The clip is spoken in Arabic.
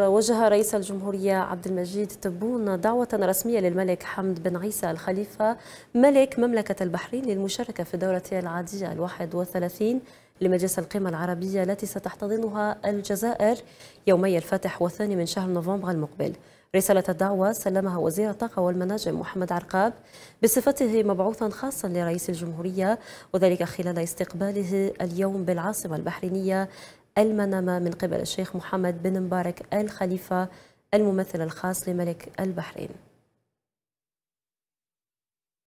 وجه رئيس الجمهورية عبد المجيد تبون دعوة رسمية للملك حمد بن عيسى الخليفة ملك مملكة البحرين للمشاركة في الدورة العادية الواحد وثلاثين لمجلس القمة العربية التي ستحتضنها الجزائر يومي الفاتح والثاني من شهر نوفمبر المقبل رسالة الدعوة سلمها وزير الطاقة والمناجم محمد عرقاب بصفته مبعوثا خاصا لرئيس الجمهورية وذلك خلال استقباله اليوم بالعاصمة البحرينية المنامة من قبل الشيخ محمد بن مبارك الخليفة الممثل الخاص لملك البحرين